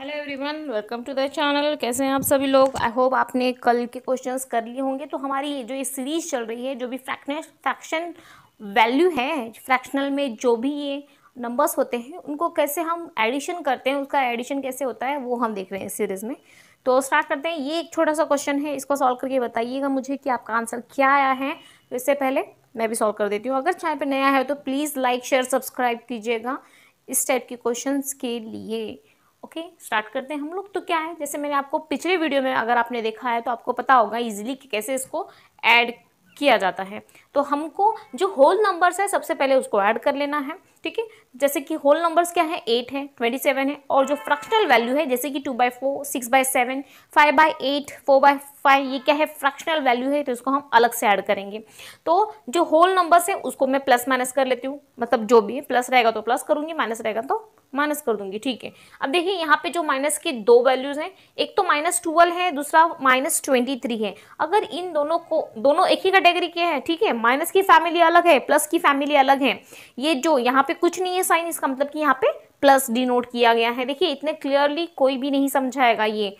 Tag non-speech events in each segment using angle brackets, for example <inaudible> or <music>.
hello everyone welcome to the channel कैसे हैं आप सभी लोग आई होप आपने कल के क्वेश्चंस कर लिए होंगे तो हमारी जो ये सीरीज चल रही है जो भी फ्रैक्शनेस फ्रैक्शन वैल्यू है फ्रैक्शनल में जो भी ये नंबर्स होते हैं उनको कैसे हम एडिशन करते हैं उसका एडिशन कैसे होता है वो हम देख रहे हैं इस सीरीज़ में तो स्टार्ट करते हैं ये एक छोटा सा क्वेश्चन है इसको सॉल्व करके बताइएगा मुझे कि आपका आंसर क्या आया है तो इससे पहले मैं भी सॉल्व कर देती हूँ अगर चैनल पर नया है तो प्लीज़ लाइक शेयर सब्सक्राइब कीजिएगा इस टाइप के क्वेश्चन के लिए ओके okay, स्टार्ट करते हैं हम लोग तो क्या है जैसे मैंने आपको पिछले वीडियो में अगर आपने देखा है तो आपको पता होगा इजीली कि कैसे इसको ऐड किया जाता है तो हमको जो होल नंबर्स है सबसे पहले उसको ऐड कर लेना है ठीक है जैसे कि होल नंबर्स क्या है एट है ट्वेंटी सेवन है और जो फ्रैक्शनल वैल्यू है जैसे कि two by four six by seven five by eight four by five ये क्या है फ्रैक्शनल वैल्यू है तो इसको हम अलग से ऐड करेंगे तो जो होल नंबर्स है उसको मैं प्लस माइनस कर लेती हूँ मतलब जो भी है प्लस रहेगा तो प्लस करूँगी माइनस रहेगा तो माइनस कर दूंगी ठीक है अब देखिए यहाँ पे जो माइनस के दो वैल्यूज हैं एक तो माइनस ट्वेल्व है दूसरा माइनस ट्वेंटी थ्री है अगर इन दोनों को दोनों एक ही कैटेगरी के हैं ठीक है माइनस की फैमिली अलग है प्लस की फैमिली अलग है ये जो यहाँ पे कुछ नहीं है साइन इसका मतलब कि यहाँ पे प्लस डिनोट किया गया है देखिए इतने क्लियरली कोई भी नहीं समझाएगा ये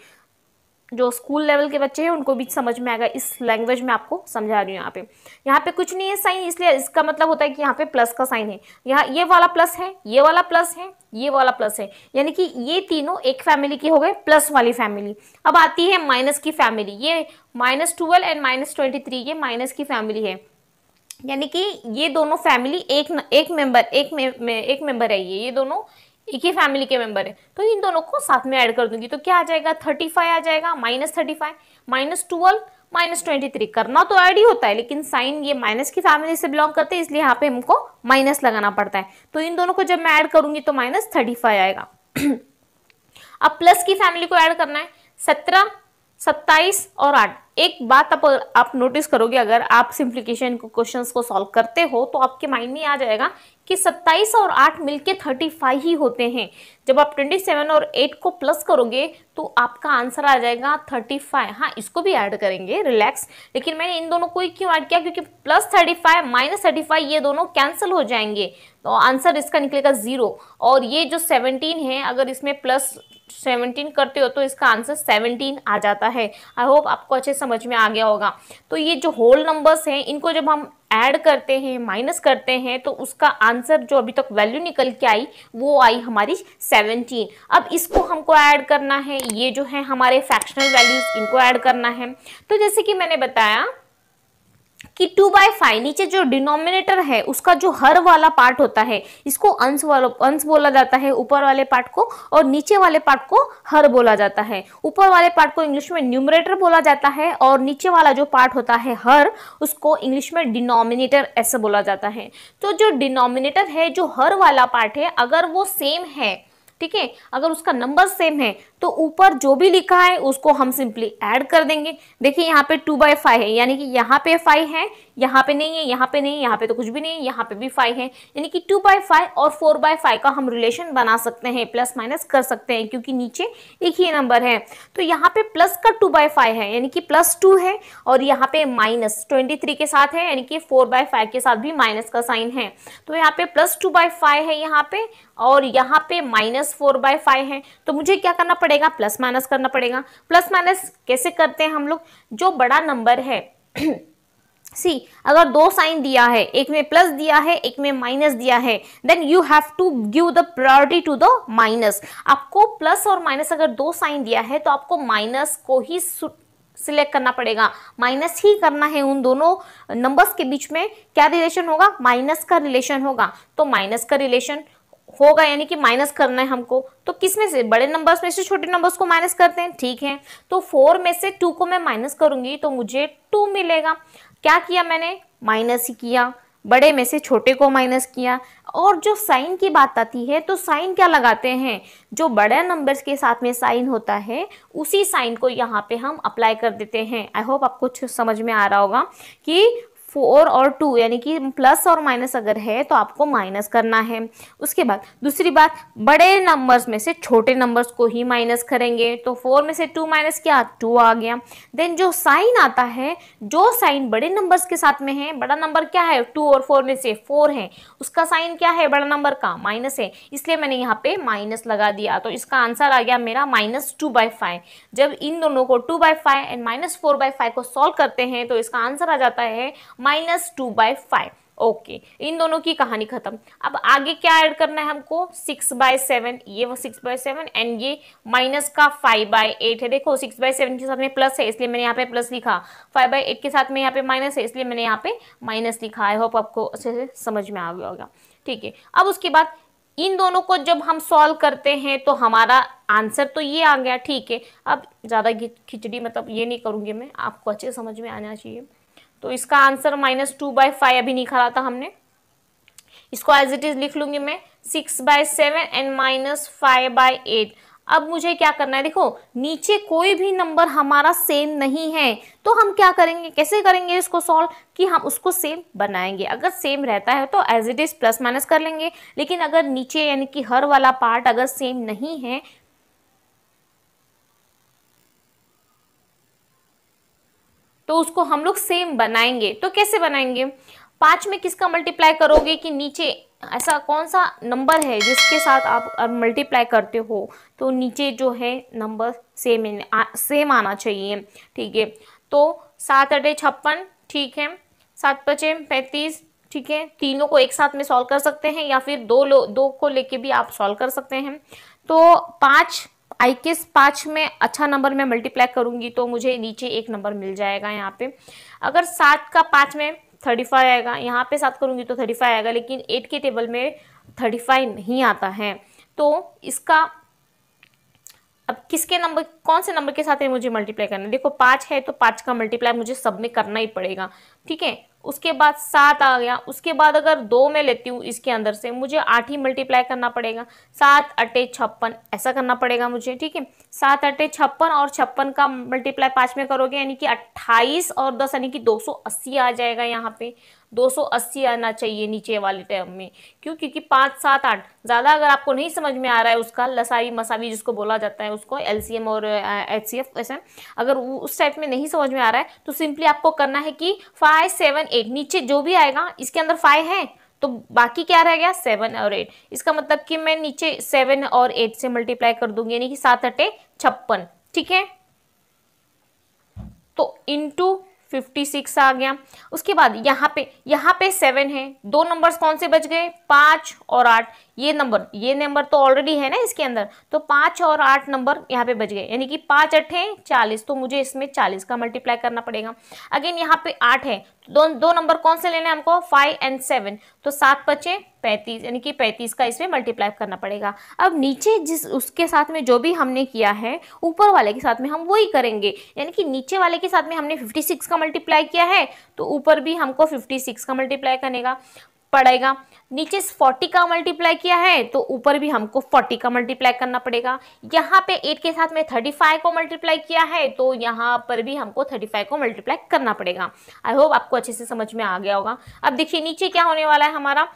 जो स्कूल लेवल के बच्चे हैं उनको भी समझ में आएगा इस लैंग्वेज में आपको समझा रही हूँ यहाँ पे यहाँ पे कुछ नहीं है साइन इसलिए इसका मतलब होता है कि यहाँ पे प्लस का साइन है यहाँ ये वाला प्लस है ये वाला प्लस है ये वाला प्लस है यानी कि ये तीनों एक फैमिली की हो गए प्लस वाली फैमिली अब आती है माइनस की फैमिली ये minus twelve and minus twenty three ये माइनस की फैमिली है यानी कि ये दोनों फैमिली एक एक मेंबर एक में, में, एक मेंबर है ये ये दोनों एक ही फैमिली के मेंबर है तो इन दोनों को साथ में ऐड कर दूंगी तो क्या आ जाएगा थर्टी फाइव आ जाएगा minus thirty five minus twelve minus twenty three करना तो ऐड ही होता है लेकिन साइन ये माइनस की फैमिली से बिलोंग करते हैं इसलिए यहाँ पे हमको माइनस लगाना पड़ता है तो इन दोनों को जब मैं ऐड करूंगी तो माइनस थर्टी फाइव आएगा <clears throat> अब प्लस की फैमिली को ऐड करना है सत्रह सत्ताईस और आठ एक बात आप आप नोटिस करोगे अगर आप सिंप्लीकेशन को क्वेश्चंस को सॉल्व करते हो तो आपके माइंड में आ जाएगा कि 27 और 8 मिलके 35 ही होते हैं जब आप 27 और 8 को प्लस करोगे तो आपका आंसर आ जाएगा 35 हाँ इसको भी ऐड करेंगे रिलैक्स लेकिन मैंने इन दोनों को ही क्यों ऐड किया क्योंकि प्लस 35 माइनस थर्टी ये दोनों कैंसिल हो जाएंगे तो आंसर इसका निकलेगा ज़ीरो और ये जो 17 है अगर इसमें प्लस 17 करते हो तो इसका आंसर 17 आ जाता है आई होप आपको अच्छे समझ में आ गया होगा तो ये जो होल नंबर्स हैं इनको जब हम ऐड करते हैं माइनस करते हैं तो उसका आंसर जो अभी तक वैल्यू निकल के आई वो आई हमारी 17 अब इसको हमको ऐड करना है ये जो है हमारे फ्रैक्शनल वैल्यूज इनको ऐड करना है तो जैसे कि मैंने बताया कि टू बाय फाइव नीचे जो डिनोमिनेटर है उसका जो हर वाला पार्ट होता है इसको अंश वाला अंश बोला जाता है ऊपर वाले पार्ट को और नीचे वाले पार्ट को हर बोला जाता है ऊपर वाले पार्ट को इंग्लिश में न्यूमरेटर बोला जाता है और नीचे वाला जो पार्ट होता है हर उसको इंग्लिश में डिनोमिनेटर ऐसा बोला जाता है तो जो डिनोमिनेटर है जो हर वाला पार्ट है अगर वो सेम है ठीक है अगर उसका नंबर सेम है तो ऊपर जो भी लिखा है उसको हम सिंपली ऐड कर देंगे देखिए यहाँ पे टू बाई फाइव है यानी कि यहाँ पे फाइव है यहाँ पे नहीं है यहाँ पे नहीं यहाँ पे तो कुछ भी नहीं है यहाँ पे भी फाइव है यानी कि टू बाई फाइव और फोर बाय फाइव का हम रिलेशन बना सकते हैं प्लस माइनस कर सकते हैं क्योंकि नीचे एक ही नंबर है तो यहाँ पे प्लस का टू बाई फाइव है यानी कि प्लस टू है और यहाँ पे माइनस ट्वेंटी थ्री के साथ है यानी कि फोर बाय फाइव के साथ भी माइनस का साइन है तो यहाँ पे प्लस टू बाई फाइव है यहाँ पे और यहाँ पे माइनस फोर बाय फाइव है तो मुझे क्या करना पड़ेगा प्लस माइनस करना पड़ेगा प्लस माइनस कैसे करते हैं हम लोग जो बड़ा नंबर है सी <clears throat> अगर दो साइन दिया है एक में प्लस दिया है एक में माइनस दिया है then you have to give the priority to the minus आपको प्लस और माइनस अगर दो साइन दिया है तो आपको माइनस को ही सिलेक्ट करना पड़ेगा माइनस ही करना है उन दोनों नंबर्स के बीच में क्या रिलेशन होगा माइनस का रिलेशन होगा तो माइनस का रिलेशन होगा यानी कि माइनस करना है हमको तो किस में से बड़े नंबर्स में से छोटे नंबर्स को माइनस करते हैं ठीक है तो फोर में से टू को मैं माइनस करूंगी तो मुझे टू मिलेगा क्या किया मैंने माइनस ही किया बड़े में से छोटे को माइनस किया और जो साइन की बात आती है तो साइन क्या लगाते हैं जो बड़े नंबर्स के साथ में साइन होता है उसी साइन को यहाँ पे हम अप्लाई कर देते हैं आई होप आपको समझ में आ रहा होगा कि फोर और टू यानी कि प्लस और माइनस अगर है तो आपको माइनस करना है उसके बाद दूसरी बात बड़े नंबर्स में से छोटे नंबर्स को ही माइनस करेंगे तो फोर में से टू माइनस किया टू आ गया देन जो साइन आता है जो साइन बड़े नंबर्स के साथ में है बड़ा नंबर क्या है टू और फोर में से फोर है उसका साइन क्या है बड़ा नंबर का माइनस है इसलिए मैंने यहाँ पे माइनस लगा दिया तो इसका आंसर आ गया मेरा माइनस टू बाई फाइव जब इन दोनों को two by five and minus four by five को सॉल्व करते हैं तो इसका आंसर आ जाता है minus two by five okay इन दोनों की कहानी खत्म अब आगे क्या ऐड करना है हमको सिक्स बाय सेवन ये वो सिक्स बाय सेवन एंड ये माइनस का फाइव बाय एट है देखो सिक्स बाय सेवन के साथ में प्लस है इसलिए मैंने यहाँ पे प्लस लिखा फाइव बाय एट के साथ में यहाँ पे माइनस है इसलिए मैंने यहाँ पे माइनस लिखा आई होप आपको अच्छे से समझ में आ गया होगा ठीक है अब उसके बाद इन दोनों को जब हम सॉल्व करते हैं तो हमारा आंसर तो ये आ गया ठीक है अब ज़्यादा खिचड़ी मतलब ये नहीं करूँगी मैं आपको अच्छे समझ में आना चाहिए तो इसका answer minus two by five अभी निकाला था हमने इसको एज इट इज लिख लूंगी मैं six by seven and minus five by eight अब मुझे क्या करना है देखो नीचे कोई भी नंबर हमारा सेम नहीं है तो हम क्या करेंगे कैसे करेंगे इसको सॉल्व कि हम उसको सेम बनाएंगे अगर सेम रहता है तो as it is plus minus कर लेंगे लेकिन अगर नीचे यानी कि हर वाला पार्ट अगर सेम नहीं है तो उसको हम लोग सेम बनाएंगे तो कैसे बनाएंगे पाँच में किसका मल्टीप्लाई करोगे कि नीचे ऐसा कौन सा नंबर है जिसके साथ आप मल्टीप्लाई करते हो तो नीचे जो है नंबर सेम आ, सेम आना चाहिए ठीक है तो सात अटे छप्पन ठीक है सात पचे पैंतीस ठीक है तीनों को एक साथ में सॉल्व कर सकते हैं या फिर दो लो दो को लेके भी आप सॉल्व कर सकते हैं तो पाँच आई के पाँच में अच्छा नंबर में मल्टीप्लाई करूंगी तो मुझे नीचे एक नंबर मिल जाएगा यहाँ पे अगर सात का पाँच में थर्टी फाइव आएगा यहाँ पे सात करूंगी तो थर्टी फाइव आएगा लेकिन एट के टेबल में थर्टी फाइव नहीं आता है तो इसका अब किसके नंबर कौन से नंबर के साथ है मुझे मल्टीप्लाई करना है देखो पाँच है तो पाँच का मल्टीप्लाई मुझे सब में करना ही पड़ेगा ठीक है उसके बाद सात आ गया उसके बाद अगर दो में लेती हूँ इसके अंदर से मुझे आठ ही मल्टीप्लाई करना पड़ेगा सात अटे छप्पन ऐसा करना पड़ेगा मुझे ठीक है सात अटे छप्पन और छप्पन का मल्टीप्लाई पाँच में करोगे यानी कि अट्ठाईस और दस यानी कि दो सौ अस्सी आ जाएगा यहाँ पे 280 आना चाहिए नीचे वाले टर्म में क्यों क्योंकि पाँच सात आठ ज़्यादा अगर आपको नहीं समझ में आ रहा है उसका लसावी मसावी जिसको बोला जाता है उसको एलसीएम और एच सी एफ ऐसा अगर उस टाइप में नहीं समझ में आ रहा है तो सिंपली आपको करना है कि फाइव सेवन एट नीचे जो भी आएगा इसके अंदर फाइव है तो बाकी क्या रह गया सेवन और एट इसका मतलब कि मैं नीचे सेवन और एट से मल्टीप्लाई कर दूंगी यानी कि सात अटे छप्पन ठीक है तो इंटू फिफ्टी सिक्स आ गया उसके बाद यहाँ पे यहाँ पे सेवन है दो नंबर्स कौन से बच गए पांच और आठ ये नंबर ये नंबर तो ऑलरेडी है ना इसके अंदर तो पांच और आठ नंबर यहाँ पे बच गए यानी कि पांच अट्ठे चालीस तो मुझे इसमें चालीस का मल्टीप्लाई करना पड़ेगा अगेन यहाँ पे आठ है दो दो नंबर कौन से लेने हमको फाइव एंड सेवन तो सात पचे पैंतीस यानी कि पैंतीस का इसमें मल्टीप्लाई करना पड़ेगा अब नीचे जिस उसके साथ में जो भी हमने किया है ऊपर वाले के साथ में हम वही करेंगे यानी कि नीचे वाले के साथ में हमने फिफ्टी का मल्टीप्लाई किया है तो ऊपर भी हमको फिफ्टी का मल्टीप्लाई करेगा पड़ेगा नीचे फोर्टी का मल्टीप्लाई किया है तो ऊपर भी हमको फोर्टी का मल्टीप्लाई करना पड़ेगा यहाँ पे एट के साथ में थर्टी फाइव को मल्टीप्लाई किया है तो यहाँ पर भी हमको थर्टी फाइव को मल्टीप्लाई करना पड़ेगा आई होप आपको अच्छे से समझ में आ गया होगा अब देखिए नीचे क्या होने वाला है हमारा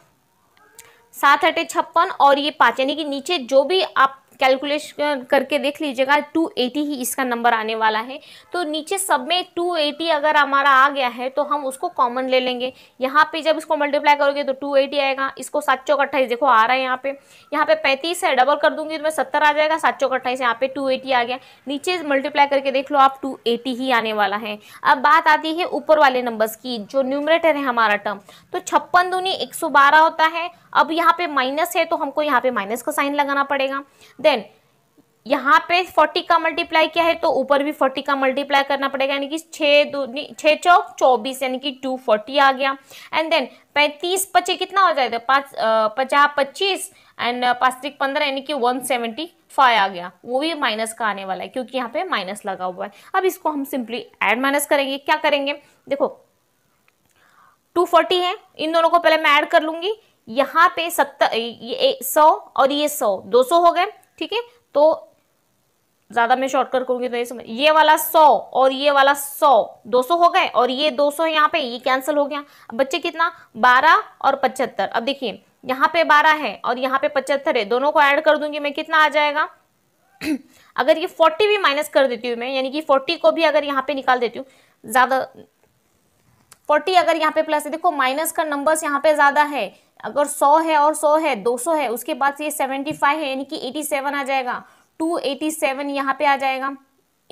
सात अटे छप्पन और ये पाँच यानी कि नीचे जो भी आप कैलकुलेशन करके देख लीजिएगा 280 ही इसका नंबर आने वाला है तो नीचे सब में 280 अगर हमारा आ गया है तो हम उसको कॉमन ले लेंगे यहाँ पे जब इसको मल्टीप्लाई करोगे तो 280 आएगा इसको सात चौक अट्ठाईस देखो आ रहा है यहाँ पे यहाँ पे 35 है डबल कर दूंगी तो मैं सत्तर आ जाएगा सात चौक अट्ठाईस यहाँ पे टू आ गया नीचे मल्टीप्लाई करके देख लो आप टू ही आने वाला है अब बात आती है ऊपर वाले नंबर्स की जो न्यूमरेटर है हमारा टर्म तो छप्पन दूनी एक होता है अब यहाँ पे माइनस है तो हमको यहाँ पे माइनस का साइन लगाना पड़ेगा देन यहाँ पे फोर्टी का मल्टीप्लाई किया है तो ऊपर भी फोर्टी का मल्टीप्लाई करना पड़ेगा यानी कि छः दो छः चौक चौबीस यानी कि टू फोर्टी आ गया एंड देन पैंतीस पच्चीस कितना हो जाएगा पाँच पचास पच्चीस एंड पाँच पंद्रह यानी कि वन सेवेंटी फाइव आ गया वो भी माइनस का आने वाला है क्योंकि यहाँ पे माइनस लगा हुआ है अब इसको हम सिंपली एड माइनस करेंगे क्या करेंगे देखो टू फोर्टी है इन दोनों को पहले मैं ऐड कर लूँगी यहाँ पे सत्तर ये सौ और ये सौ दो सौ हो गए ठीक है तो ज्यादा मैं शॉर्टकट करूंगी तो ये समझ ये वाला सौ और ये वाला सौ दो सौ हो गए और ये दो सौ यहाँ पे ये कैंसिल हो गया अब बच्चे कितना बारह और पचहत्तर अब देखिए यहाँ पे बारह है और यहाँ पे पचहत्तर है दोनों को ऐड कर दूंगी मैं कितना आ जाएगा <clears throat> अगर ये फोर्टी भी माइनस कर देती हूँ मैं यानी कि फोर्टी को भी अगर यहाँ पे निकाल देती हूँ ज़्यादा फोर्टी अगर यहाँ पे प्लस है देखो माइनस का नंबर्स यहाँ पे ज़्यादा है अगर सौ है और सौ है दो सौ है उसके बाद ये सेवेंटी फाइव है यानी कि एटी सेवन आ जाएगा टू एटी सेवन यहाँ पे आ जाएगा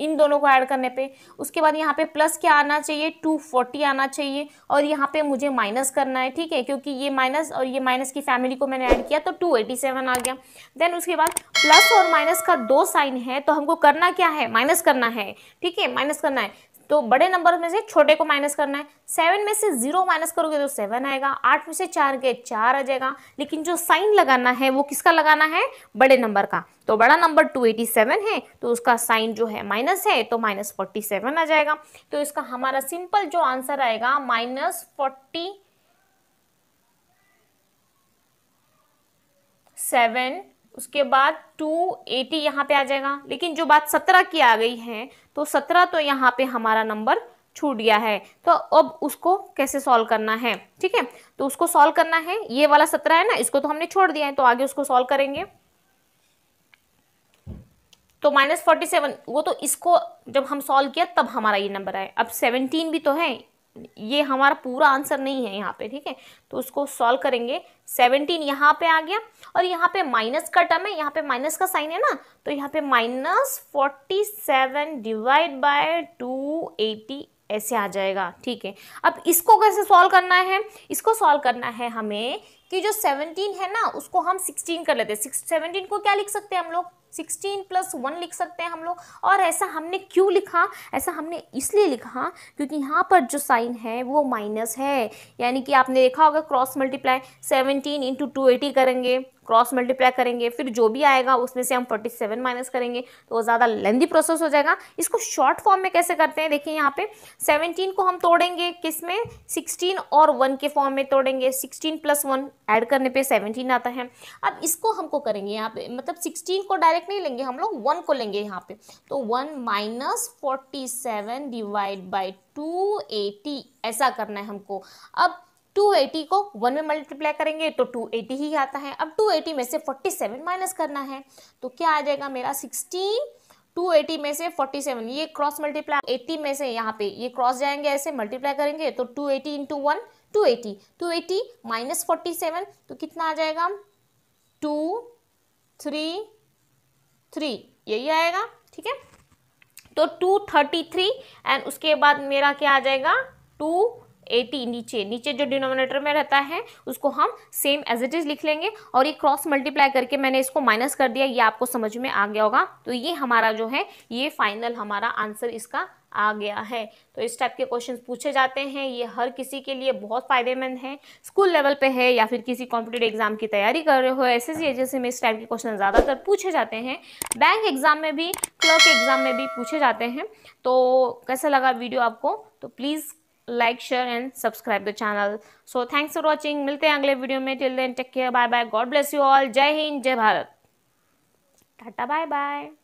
इन दोनों को ऐड करने पे उसके बाद यहाँ पे प्लस क्या आना चाहिए टू फोर्टी आना चाहिए और यहाँ पे मुझे माइनस करना है ठीक है क्योंकि ये माइनस और ये माइनस की फैमिली को मैंने ऐड किया तो टू एटी सेवन आ गया देन उसके बाद प्लस और माइनस का दो साइन है तो हमको करना क्या है माइनस करना है ठीक है माइनस करना है तो बड़े नंबर में से छोटे को माइनस करना है सेवन में से जीरो माइनस करोगे तो सेवन आएगा आठ में से चार गए चार आ जाएगा लेकिन जो साइन लगाना है वो किसका लगाना है बड़े नंबर का तो बड़ा नंबर टू एटी सेवन है तो उसका साइन जो है माइनस है तो माइनस फोर्टी सेवन आ जाएगा तो इसका हमारा सिंपल जो आंसर आएगा माइनस फोर्टी सेवन उसके बाद टू एटी यहाँ पे आ जाएगा लेकिन जो बात सत्रह की आ गई है तो सत्रह तो यहाँ पे हमारा नंबर छूट गया है तो अब उसको कैसे सॉल्व करना है ठीक है तो उसको सॉल्व करना है ये वाला सत्रह है ना इसको तो हमने छोड़ दिया है तो आगे उसको सॉल्व करेंगे तो माइनस फोर्टी सेवन वो तो इसको जब हम सॉल्व किया तब हमारा ये नंबर आया अब सेवनटीन भी तो है ये हमारा पूरा आंसर नहीं है यहाँ पे ठीक है तो उसको सॉल्व करेंगे सेवनटीन यहाँ पे आ गया और यहाँ पे माइनस का टर्म है यहाँ पे माइनस का साइन है ना तो यहाँ पे minus forty seven divide by two eighty ऐसे आ जाएगा ठीक है अब इसको कैसे सॉल्व करना है इसको सॉल्व करना है हमें कि जो 17 है ना उसको हम 16 कर लेते हैं 17 को क्या लिख सकते हैं हम लोग सिक्सटीन प्लस वन लिख सकते हैं हम लोग और ऐसा हमने क्यों लिखा ऐसा हमने इसलिए लिखा क्योंकि यहाँ पर जो साइन है वो माइनस है यानी कि आपने देखा होगा cross multiply seventeen into two eighty करेंगे क्रॉस मल्टीप्लाई करेंगे फिर जो भी आएगा उसमें से हम फोर्टी सेवन माइनस करेंगे तो ज़्यादा लेंदी प्रोसेस हो जाएगा इसको शॉर्ट फॉर्म में कैसे करते हैं देखिए यहाँ पे सेवनटीन को हम तोड़ेंगे किस में सिक्सटीन और वन के फॉर्म में तोड़ेंगे सिक्सटीन प्लस वन ऐड करने पे सेवनटीन आता है अब इसको हमको करेंगे यहाँ पे मतलब सिक्सटीन को डायरेक्ट डायरेक्ट नहीं लेंगे हम लोग वन को लेंगे यहाँ पे तो one minus forty seven divide by two eighty ऐसा करना है हमको अब 280 को 1 में मल्टीप्लाई करेंगे तो 280 ही आता है अब 280 में से 47 माइनस करना है तो क्या आ जाएगा मेरा 16 280 में से 47 ये क्रॉस मल्टीप्लाई 80 में से यहाँ पे ये क्रॉस जाएंगे ऐसे मल्टीप्लाई करेंगे तो 280 eighty into one two eighty two eighty minus forty तो कितना आ जाएगा टू थ्री थ्री यही आएगा ठीक है तो टू थर्टी थ्री एंड उसके बाद मेरा क्या आ जाएगा टू एटी नीचे नीचे जो डिनोमिनेटर में रहता है उसको हम सेम एज इट इज़ लिख लेंगे और ये क्रॉस मल्टीप्लाई करके मैंने इसको माइनस कर दिया ये आपको समझ में आ गया होगा तो ये हमारा जो है ये फाइनल हमारा आंसर इसका आ गया है तो इस टाइप के क्वेश्चन पूछे जाते हैं ये हर किसी के लिए बहुत फ़ायदेमंद है स्कूल लेवल पे है या फिर किसी कॉम्पिटेटिव एग्जाम की तैयारी कर रहे हो एस एस में इस टाइप के क्वेश्चन ज़्यादातर पूछे जाते हैं बैंक एग्ज़ाम में भी क्लर्क एग्ज़ाम में भी पूछे जाते हैं तो कैसा लगा वीडियो आपको तो please like share and subscribe the channel so thanks for watching मिलते हैं अगले वीडियो में till then take care bye bye God bless you all जय हिंद जय भारत टाटा बाय बाय